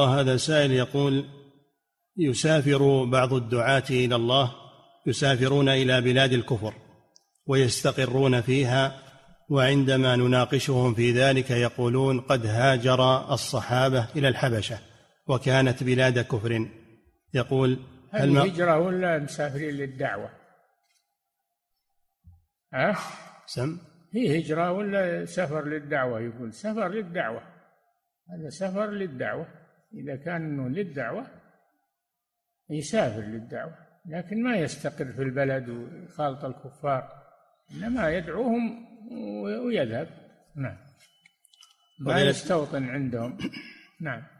هذا سائل يقول يسافر بعض الدعاة إلى الله يسافرون إلى بلاد الكفر ويستقرون فيها وعندما نناقشهم في ذلك يقولون قد هاجر الصحابة إلى الحبشة وكانت بلاد كفر يقول هل هجرة ولا مسافرين للدعوة أه؟ سم هي هجرة ولا سفر للدعوة يقول سفر للدعوة هذا سفر للدعوة إذا كان أنه للدعوة يسافر للدعوة لكن ما يستقر في البلد ويخالط الكفار إنما يدعوهم ويذهب نعم ما يستوطن عندهم نعم